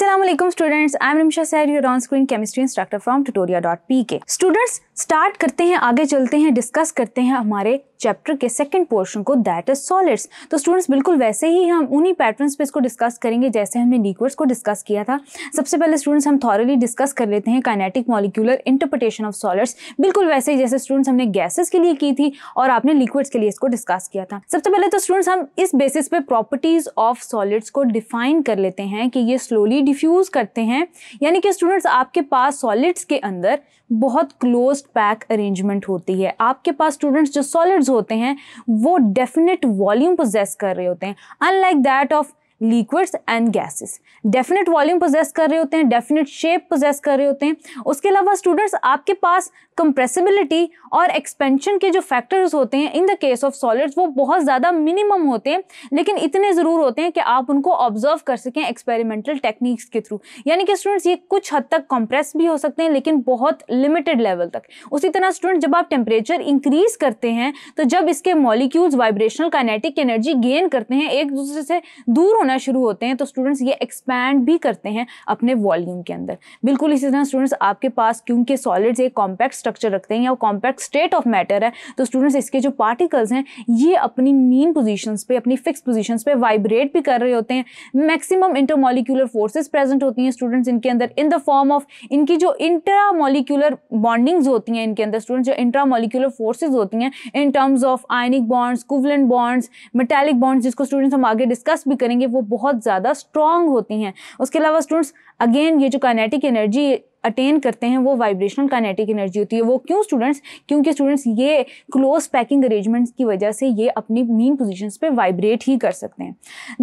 Aslam students I am Rimsha सैर your on screen chemistry instructor from Tutoria dot P K students start करते हैं आगे चलते हैं डिस्कस करते हैं हमारे चैप्टर के सेकंड पोर्शन को दैट इज सॉलिड्स तो स्टूडेंट्स बिल्कुल वैसे ही हम उन्हीं पैटर्न्स पे इसको डिस्कस करेंगे जैसे हमने डीक्वर्स को डिस्कस किया था सबसे पहले स्टूडेंट्स हम थॉरली डिस्कस कर लेते हैं kinetic molecular interpretation of solids बिल्कुल वैसे ही जैसे स्टूडेंट्स हमने गैसेस के लिए की थी और आपने लिक्विड्स के लिए इसको डिस्कस किया था सबसे पहले तो स्टूडेंट्स हम इस बेसिस पे प्रॉपर्टीज ऑफ सॉलिड्स को डिफाइन कर लेते हैं कि ये स्लोली डिफ्यूज करते हैं यानी कि स्टूडेंट्स आपके पास सॉलिड्स के अंदर बहुत क्लोज पैक अरेंजमेंट होती है आपके पास स्टूडेंट्स जो सॉलिड्स होते हैं वो डेफिनेट वॉल्यूम पोजेस कर रहे होते हैं unlike that of liquids and gases definite volume possess कर रहे होते हैं डेफिनेट शेप पोजेस कर रहे होते हैं उसके अलावा स्टूडेंट्स आपके पास कंप्रेसिबिलिटी और एक्सपेंशन के जो फैक्टर्स होते हैं in the case of solids वो बहुत ज़्यादा मिनिमम होते हैं लेकिन इतने ज़रूर होते हैं कि आप उनको ऑब्जर्व कर सकें एक्सपेरिमेंटल टेक्निक्स के थ्रू यानी कि स्टूडेंट्स ये कुछ हद तक कंप्रेस भी हो सकते हैं लेकिन बहुत लिमिटेड लेवल तक उसी तरह स्टूडेंट जब आप टेम्परेचर इंक्रीज करते हैं तो जब इसके molecules vibrational kinetic energy gain करते हैं एक दूसरे से दूर होने होना शुरू होते हैं तो स्टूडेंट्स ये एक्सपैंड भी करते हैं अपने वॉल्यूम के अंदर बिल्कुल इसी तरह स्टूडेंट्स आपके पास क्योंकि सॉलिड्स एक कॉम्पैक्ट स्ट्रक्चर रखते हैं या कॉम्पैक्ट स्टेट ऑफ मैटर है तो स्टूडेंट्स इसके जो पार्टिकल्स हैं ये अपनी मेन पोजिशन पर अपनी फिक्स पोजिशन पर वाइब्रेट भी कर रहे होते हैं मैक्सिमम इंटरमोलिकुलर फोर्सेज प्रेजेंट होती हैं स्टूडेंट्स इनके अंदर इन द फॉर्म ऑफ इनकी जो इंट्रामोलिकुलर बॉन्डिंग्स होती हैं इनके अंदर स्टूडेंट्स जो इंट्रामोलिकुलर फोर्सेज होती हैं in terms of ionic bonds covalent bonds metallic bonds जिसको स्टूडेंट्स हम आगे डिस्कस भी करेंगे वो वो बहुत ज़्यादा स्ट्रॉन्ग होती हैं उसके अलावा स्टूडेंट्स अगेन ये जो काइनेटिक एनर्जी अटेन करते हैं वो वाइब्रेशनल काइनेटिक एनर्जी होती है वो क्यों स्टूडेंट्स क्योंकि स्टूडेंट्स ये क्लोज पैकिंग अरेंजमेंट्स की वजह से ये अपनी मेन पोजीशंस पे वाइब्रेट ही कर सकते हैं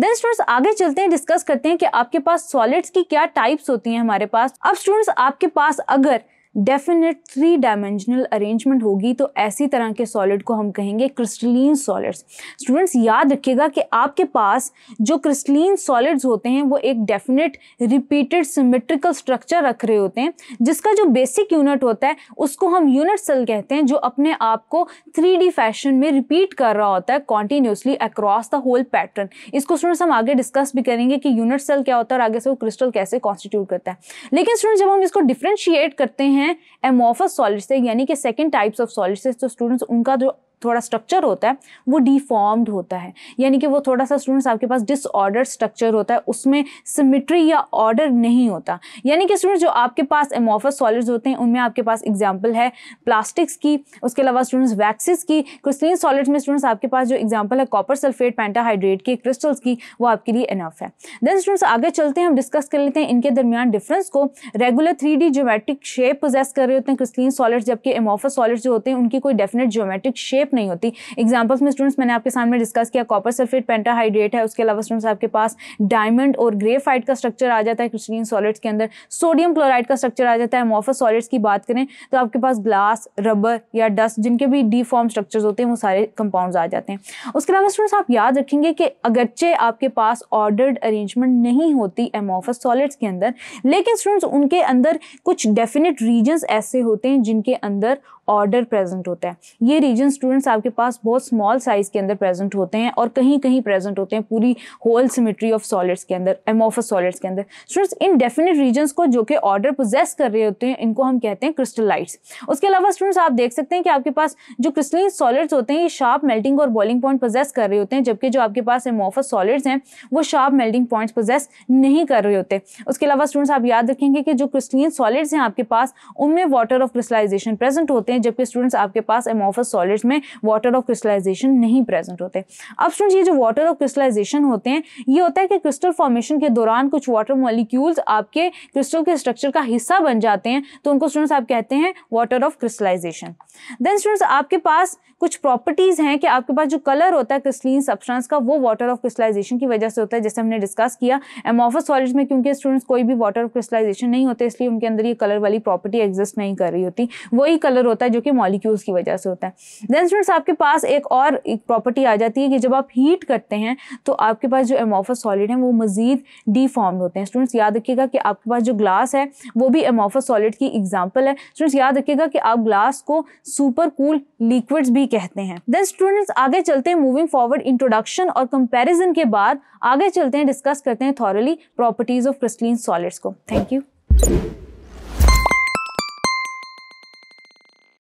देन स्टूडेंट्स आगे चलते हैं डिस्कस करते हैं कि आपके पास सॉलिड्स की क्या टाइप्स होती हैं हमारे पास अब स्टूडेंट्स आपके पास अगर डेफिनेट थ्री डायमेंशनल अरेंजमेंट होगी तो ऐसी तरह के सॉलिड को हम कहेंगे क्रिस्टलीन सॉलिड्स स्टूडेंट्स याद रखिएगा कि आपके पास जो क्रिस्टलीन सॉलिड्स होते हैं वो एक डेफिनेट रिपीटेड सिमेट्रिकल स्ट्रक्चर रख रहे होते हैं जिसका जो बेसिक यूनिट होता है उसको हम यूनिट सेल कहते हैं जो अपने आप को थ्री फैशन में रिपीट कर रहा होता है continuously across the whole pattern इसको स्टूडेंट्स हम आगे डिस्कस भी करेंगे कि यूनिट सेल क्या होता है और आगे से वो क्रिस्टल कैसे कॉन्स्टिट्यूट करता है लेकिन स्टूडेंट्स जब हम इसको डिफ्रेंशिएट करते हैं हैं एमोफस सॉलिड से यानी कि सेकेंड टाइप्स ऑफ सॉलिड से तो स्टूडेंट्स उनका जो थोड़ा स्ट्रक्चर होता है वो डिफॉर्म्ड होता है यानी कि वो थोड़ा सा स्टूडेंट्स आपके पास डिसऑर्डर स्ट्रक्चर होता है उसमें सिमिट्री या ऑर्डर नहीं होता यानी कि स्टूडेंट्स जो आपके पास एमोफस सॉलिड्स होते हैं उनमें आपके पास एग्जाम्पल है प्लास्टिक्स की उसके अलावा स्टूडेंट्स वैक्सीस की क्रिस्टलिन सॉलिड्स में स्टूडेंट्स आपके पास जो एग्जाम्पल है कॉपर सल्फेट पेंटाहाइड्रेट की क्रिस्टल्स की वो आपके लिए इनफ है देन स्टूडेंट्स आगे चलते हैं हम डिस्कस कर लेते हैं इनके दरमियान डिफरेंस को regular three D geometric shape possess कर रहे होते हैं क्रिस्टलिन सॉलिड्स जबकि एमोफस सॉलिड्स जो होते हैं उनकी कोई डेफिनेट ज्योमेट्रिक शेप शेप नहीं होती एग्जाम्पल्स में स्टूडेंट्स मैंने आपके सामने डिस्कस किया कॉपर सल्फेट पेंटाहाइड्रेट है उसके अलावा स्टूडेंट्स आपके पास डायमंड और ग्रेफाइट का स्ट्रक्चर आ जाता है क्रिस्टलिन सॉलिड्स के अंदर सोडियम क्लोराइड का स्ट्रक्चर आ जाता है मोफस सॉलिड्स की बात करें तो आपके पास ग्लास रबर या डस्ट जिनके भी डी फॉर्म स्ट्रक्चर्स होते हैं वो सारे कंपाउंड्स आ जाते हैं उसके अलावा स्टूडेंट्स आप याद रखेंगे कि अगरचे आपके पास ऑर्डर्ड अरेंजमेंट नहीं होती एमोफस सॉलिड्स के अंदर लेकिन स्टूडेंट्स उनके अंदर कुछ डेफिनेट रीजन्स ऐसे होते हैं जिनके अंदर ऑर्डर प्रेजेंट होता है ये रीजन स्टूडेंट्स आपके पास बहुत स्मॉल साइज के अंदर प्रेजेंट होते हैं और कहीं कहीं प्रेजेंट होते हैं पूरी होल सिमेट्री ऑफ सॉलिड्स के अंदर एमोफस सॉलिड्स के अंदर स्टूडेंट्स इन डेफिनेट रीजन को जो कि ऑर्डर प्रोजेस कर रहे होते हैं इनको हम कहते हैं क्रिस्टलाइट्स उसके अलावा स्टूडेंट्स आप देख सकते हैं कि आपके पास जो क्रिस्टलिन सॉलिड्स होते हैं ये शार्प मेल्टिंग और बॉइलिंग पॉइंट प्रोजेस कर रहे होते हैं जबकि जो आपके पास एमोफस सॉलिड्स हैं वो शार्प मेल्टिंग पॉइंट्स प्रोजेस नहीं कर रहे होते उसके अलावा स्टूडेंट्स आप याद रखेंगे कि जो क्रिस्टलिन सॉलिड्स हैं आपके पास उनमें वाटर ऑफ क्रिस्टलाइजेशन प्रेजेंट होते हैं हैं जबकि स्टूडेंट्स आपके पास एमोफस सॉलिड्स में वाटर ऑफ क्रिस्टलाइजेशन नहीं प्रेजेंट होते अब स्टूडेंट्स ये जो वाटर ऑफ क्रिस्टलाइजेशन होते हैं ये होता है कि क्रिस्टल फॉर्मेशन के दौरान कुछ वाटर मॉलिक्यूल्स आपके क्रिस्टल के स्ट्रक्चर का हिस्सा बन जाते हैं तो उनको स्टूडेंट्स आप कहते हैं water of crystallisation then students आपके पास कुछ प्रॉपर्टीज़ हैं कि आपके पास जो कलर होता है क्रिस्टलिन सब्सटेंस का वो वाटर ऑफ क्रिस्टलाइजेशन की वजह से होता है जैसे हमने डिस्कस किया एमोफस सॉलिड्स में क्योंकि स्टूडेंट्स कोई भी वाटर ऑफ क्रिस्टलाइजेशन नहीं होते इसलिए उनके अंदर ये कलर वाली प्रॉपर्टी एग्जिस्ट नहीं कर रही होती वही कलर होता है होता है जो कि मॉलिक्यूल्स की वजह से होता है देन स्टूडेंट्स आपके पास एक और एक प्रॉपर्टी आ जाती है कि जब आप हीट करते हैं तो आपके पास जो एमोफस सॉलिड है वो मज़ीद डिफॉर्म होते हैं स्टूडेंट्स याद रखिएगा कि आपके पास जो ग्लास है वो भी एमोफस सॉलिड की एग्जाम्पल है स्टूडेंट्स याद रखिएगा कि आप ग्लास को सुपर कूल लिक्विड्स भी कहते हैं देन स्टूडेंट्स आगे चलते हैं मूविंग फॉरवर्ड इंट्रोडक्शन और कंपेरिजन के बाद आगे चलते हैं डिस्कस करते हैं thoroughly properties of crystalline solids को थैंक यू